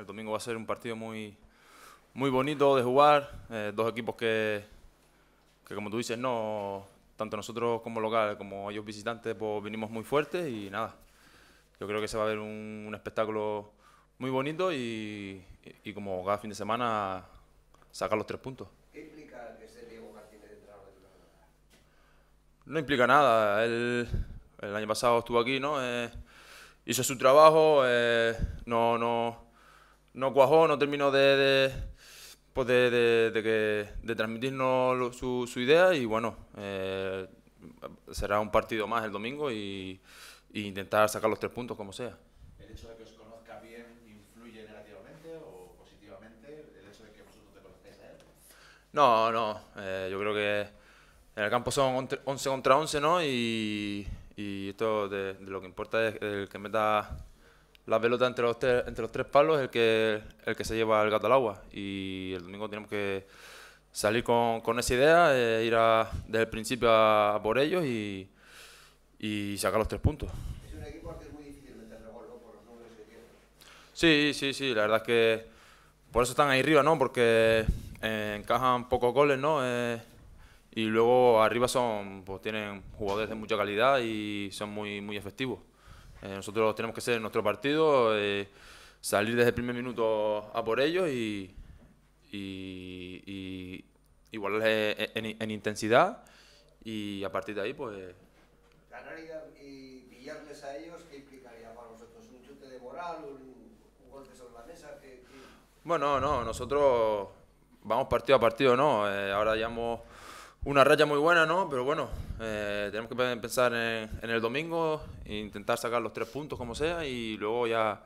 El domingo va a ser un partido muy, muy bonito de jugar. Eh, dos equipos que, como tú dices, no tanto nosotros como local como ellos visitantes, pues vinimos muy fuertes y nada. Yo creo que se va a ver un, espectáculo muy bonito y, como cada fin de semana sacar los tres puntos. ¿Qué implica que se de No implica nada. el año pasado estuvo aquí, ¿no? Eh, hizo su trabajo, eh, no, no, no cuajó, no terminó de, de, pues de, que, de transmitirnos su, su, idea y bueno, eh, será un partido más el domingo e intentar sacar los tres puntos como sea. ¿El hecho de que os conozca bien influye negativamente o positivamente? ¿El hecho de que vosotros te conozcáis a él? No, no, eh, yo creo que en el campo son 11 contra 11, ¿no? Y, y esto de, de lo que importa es el que meta la pelota entre los, tres, entre los tres palos es el que, el que se lleva el gato al agua. Y el domingo tenemos que salir con, esa idea, eh, ir a, desde el principio a, por ellos y, sacar los tres puntos. Es un equipo muy difícil Por los Sí, sí, sí, la verdad es que por eso están ahí arriba, ¿no? Porque eh, encajan pocos goles, ¿no? Eh, y luego arriba son, pues tienen jugadores de mucha calidad y son muy, muy efectivos. Eh, nosotros tenemos que ser en nuestro partido, eh, salir desde el primer minuto a por ellos y, y, y igualarles en, en, intensidad y a partir de ahí pues... Ganar y pillarles a ellos, ¿qué implicaría para vosotros? ¿Un chute de moral? ¿Un, un golpe sobre la mesa? Bueno, no, nosotros vamos partido a partido, ¿no? Eh, ahora ya hemos una raya muy buena, ¿no? Pero bueno, eh, tenemos que pensar en, el domingo, intentar sacar los tres puntos como sea y luego ya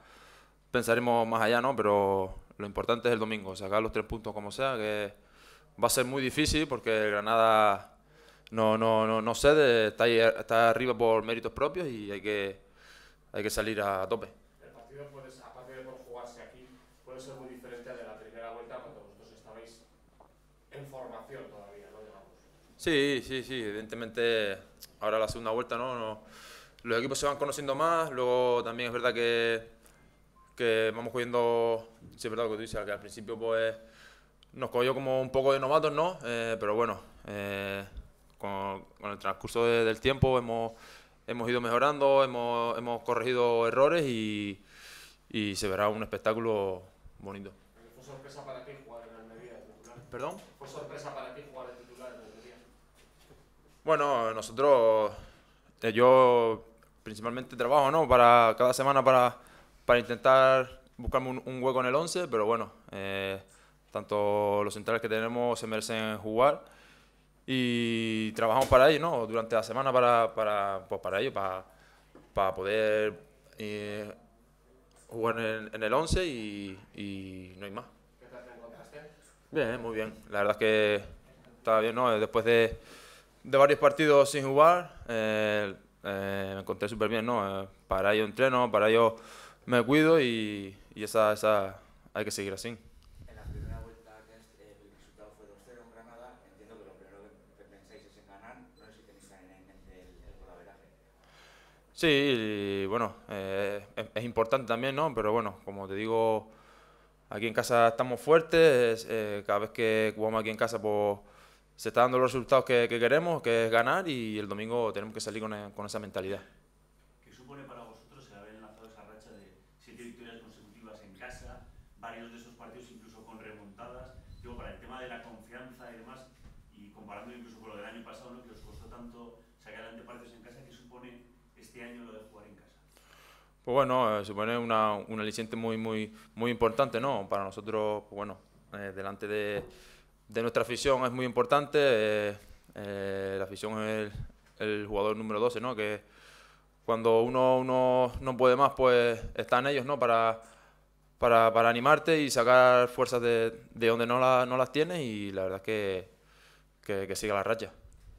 pensaremos más allá, ¿no? Pero lo importante es el domingo, sacar los tres puntos como sea, que va a ser muy difícil porque Granada no, no, no, no cede, está, está arriba por méritos propios y hay que, hay que salir a tope. El partido, ser muy diferente a la primera vuelta cuando vosotros estabais en formación todavía, Sí, sí, sí. Evidentemente, ahora la segunda vuelta, ¿no? los equipos se van conociendo más. Luego también es verdad que, que vamos cogiendo. Sí, es verdad lo que tú dices, que al principio pues nos cogió como un poco de novatos, ¿no? Eh, pero bueno, eh, con, el transcurso del tiempo hemos, hemos ido mejorando, hemos, hemos corregido errores y, y se verá un espectáculo bonito. ¿Fue sorpresa para ti jugar en Almería ¿Perdón? ¿Fue sorpresa para ti jugar en titular? Bueno, nosotros, eh, yo principalmente trabajo, ¿no? Para cada semana para, para intentar buscarme un, hueco en el 11, pero bueno, eh, tanto los centrales que tenemos se merecen jugar y trabajamos para ello, ¿no? Durante la semana para, para, pues, para ello, para, poder eh, jugar en, el 11 y, no hay más. Bien, muy bien. La verdad es que está bien, ¿no? Después de de varios partidos sin jugar. Eh, eh, me encontré súper bien, ¿no? Eh, para ello entreno, para ello me cuido y, hay que seguir así. En la primera vuelta que el resultado fue 2-0 en Granada, entiendo que lo primero que pensáis es en ganar, no sé si tenéis en mente el, el Sí, bueno, es, importante también, ¿no? Pero bueno, como te digo, aquí en casa estamos fuertes, cada vez que jugamos aquí en casa, pues se está dando los resultados que, queremos, que es ganar, y el domingo tenemos que salir con, esa mentalidad. ¿Qué supone para vosotros el haber lanzado esa racha de siete victorias consecutivas en casa, varios de esos partidos incluso con remontadas? Digo, para el tema de la confianza y demás, y comparando incluso con lo del año pasado, lo que os costó tanto sacar adelante partidos en casa, ¿qué supone este año lo de jugar en casa? Pues bueno, eh, supone una, un aliciente muy, muy, muy importante, ¿no? Para nosotros, pues bueno, eh, delante de de nuestra afición es muy importante. Eh, eh, la afición es el, jugador número 12, ¿no? Que cuando uno, uno no puede más, pues están ellos, ¿no? Para, para, animarte y sacar fuerzas de, de donde no, la, no las tienes y la verdad que, que, que siga la racha.